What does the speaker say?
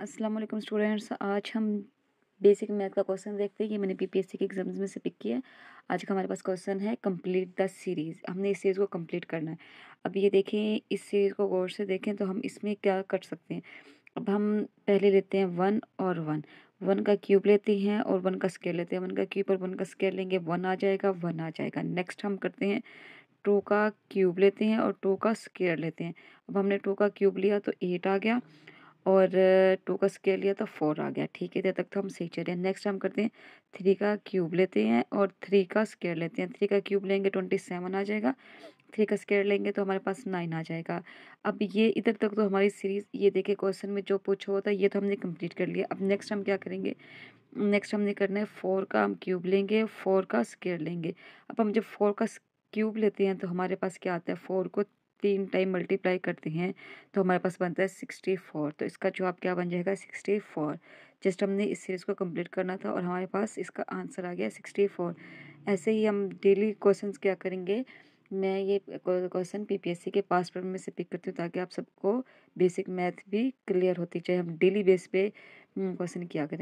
अस्सलाम वालेकुम स्टूडेंट्स आज हम बेसिक मैथ का क्वेश्चन देखते हैं ये मैंने पीपीएससी के एग्जाम्स में से पिक किया है आज का हमारे पास क्वेश्चन है कंप्लीट द सीरीज़ हमने इस सीरीज़ को कंप्लीट करना है अब ये देखें इस सीरीज़ को गौर से देखें तो हम इसमें क्या कर सकते हैं अब हम पहले लेते हैं वन और वन वन का क्यूब लेते हैं और वन का स्केयर लेते हैं वन का क्यूब और वन का स्केयर लेंगे वन आ जाएगा वन आ जाएगा नेक्स्ट हम करते हैं टू का क्यूब लेते हैं और टू का स्केयर लेते हैं अब हमने टू का क्यूब लिया तो एट आ गया और टू का स्केयर लिया तो फोर आ गया ठीक है इधर तक तो हम सीख चले नेक्स्ट हम करते हैं थ्री का क्यूब लेते हैं और थ्री का स्केयर लेते हैं थ्री का क्यूब लेंगे ट्वेंटी सेवन आ जाएगा थ्री का स्केयर लेंगे तो हमारे पास नाइन आ जाएगा अब ये इधर तक तो हमारी सीरीज़ ये देखिए क्वेश्चन में जो पूछा होता है ये तो हमने कम्प्लीट कर लिया अब नेक्स्ट हम क्या करेंगे नेक्स्ट हमने करना है फोर का हम क्यूब लेंगे फोर का स्केयर लेंगे अब हम जब फोर का क्यूब लेते हैं तो हमारे पास क्या आता है फोर को तीन टाइम मल्टीप्लाई करते हैं तो हमारे पास बनता है सिक्सटी फोर तो इसका जवाब क्या बन जाएगा सिक्सटी फोर जस्ट हमने इस सीरीज़ को कंप्लीट करना था और हमारे पास इसका आंसर आ गया सिक्सटी फोर ऐसे ही हम डेली क्वेश्चन क्या करेंगे मैं ये क्वेश्चन पीपीएससी के पास पेपर में से पिक करती हूँ ताकि आप सबको बेसिक मैथ भी क्लियर होती चाहे हम डेली बेस पे क्वेश्चन हम्म, किया करें